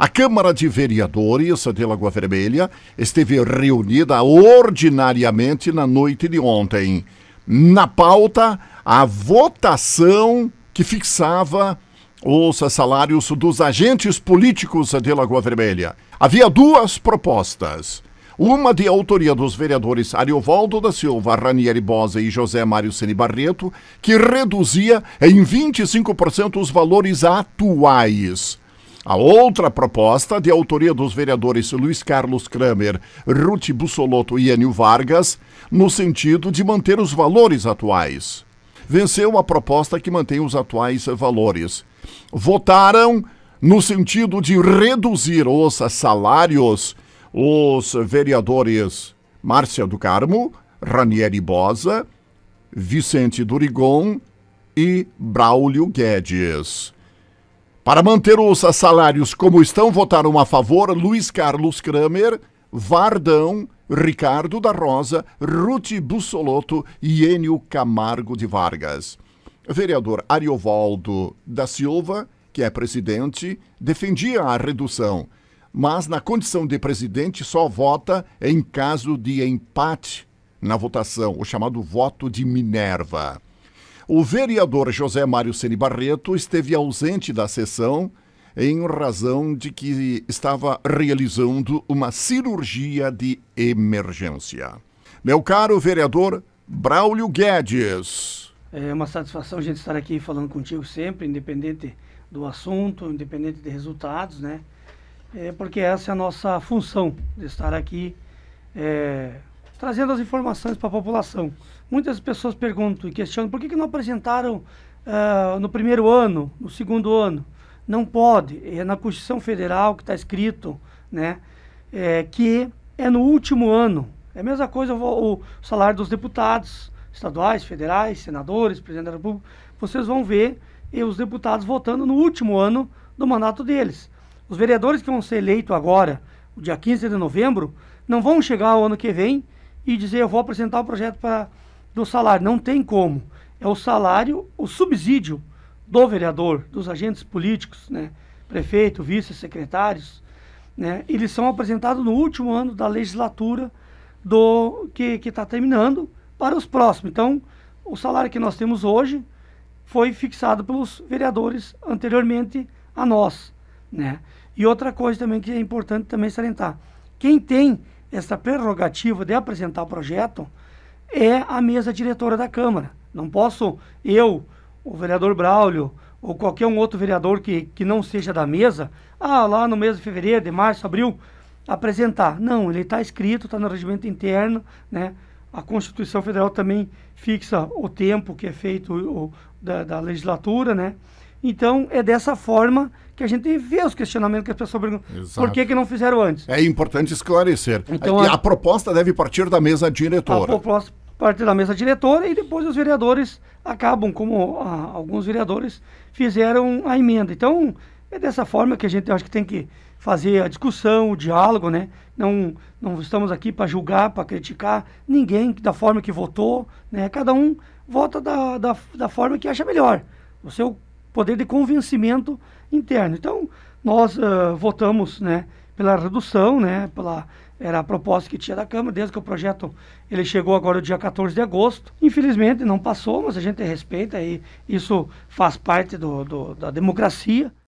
A Câmara de Vereadores de Lagoa Vermelha esteve reunida ordinariamente na noite de ontem. Na pauta, a votação que fixava os salários dos agentes políticos de Lagoa Vermelha. Havia duas propostas. Uma de autoria dos vereadores Ariovaldo da Silva, Ranieri Bosa e José Mário Ceni Barreto, que reduzia em 25% os valores atuais a outra proposta, de autoria dos vereadores Luiz Carlos Kramer, Ruth Bussolotto e Enio Vargas, no sentido de manter os valores atuais. Venceu a proposta que mantém os atuais valores. Votaram no sentido de reduzir os salários os vereadores Márcia do Carmo, Ranieri Bosa, Vicente Durigon e Braulio Guedes. Para manter os salários como estão, votaram a favor Luiz Carlos Kramer, Vardão, Ricardo da Rosa, Ruth Bussolotto e Enio Camargo de Vargas. Vereador Ariovaldo da Silva, que é presidente, defendia a redução, mas na condição de presidente só vota em caso de empate na votação, o chamado voto de Minerva. O vereador José Mário Ceni Barreto esteve ausente da sessão em razão de que estava realizando uma cirurgia de emergência. Meu caro vereador Braulio Guedes. É uma satisfação a gente estar aqui falando contigo sempre, independente do assunto, independente de resultados, né? É porque essa é a nossa função, de estar aqui é, trazendo as informações para a população. Muitas pessoas perguntam e questionam por que, que não apresentaram uh, no primeiro ano, no segundo ano. Não pode, é na Constituição Federal que está escrito né, é, que é no último ano. É a mesma coisa o, salário dos deputados estaduais, federais, senadores, presidente da República. Vocês vão ver eh, os deputados votando no último ano do mandato deles. Os vereadores que vão ser eleitos agora, o dia 15 de novembro, não vão chegar ao ano que vem e dizer eu vou apresentar o projeto para do salário. Não tem como. É o salário, o subsídio do vereador, dos agentes políticos, né? prefeito, vice-secretários, né? eles são apresentados no último ano da legislatura do que está terminando para os próximos. Então, o salário que nós temos hoje foi fixado pelos vereadores anteriormente a nós. Né? E outra coisa também que é importante também salientar, quem tem essa prerrogativa de apresentar projeto é a mesa diretora da Câmara. Não posso eu, o vereador Braulio, ou qualquer um outro vereador que, que não seja da mesa, ah, lá no mês de fevereiro, de março, abril, apresentar. Não, ele está escrito, está no regimento interno, né? A Constituição Federal também fixa o tempo que é feito o, da, da legislatura, né? Então, é dessa forma que a gente vê os questionamentos que as pessoas perguntam. Exato. Por que, que não fizeram antes? É importante esclarecer. Então, a, a, proposta deve partir da mesa diretora. A proposta parte da mesa diretora e depois os vereadores acabam, como ah, alguns vereadores fizeram a emenda. Então, é dessa forma que a gente acho que tem que fazer a discussão, o diálogo, né? Não, não estamos aqui para julgar, para criticar ninguém da forma que votou, né? Cada um vota da, da, da forma que acha melhor. O seu poder de convencimento interno. Então, nós uh, votamos né, pela redução, né, pela, era a proposta que tinha da Câmara, desde que o projeto ele chegou agora dia 14 de agosto. Infelizmente não passou, mas a gente respeita e isso faz parte do, do da democracia.